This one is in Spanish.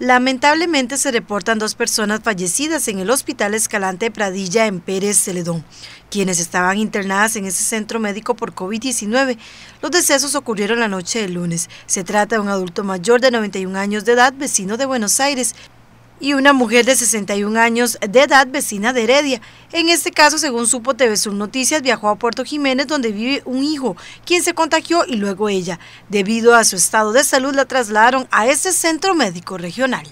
Lamentablemente se reportan dos personas fallecidas en el Hospital Escalante Pradilla en Pérez Celedón, quienes estaban internadas en ese centro médico por COVID-19. Los decesos ocurrieron la noche del lunes. Se trata de un adulto mayor de 91 años de edad, vecino de Buenos Aires, y una mujer de 61 años de edad vecina de Heredia. En este caso, según supo TV Sur Noticias, viajó a Puerto Jiménez donde vive un hijo, quien se contagió y luego ella. Debido a su estado de salud la trasladaron a este centro médico regional.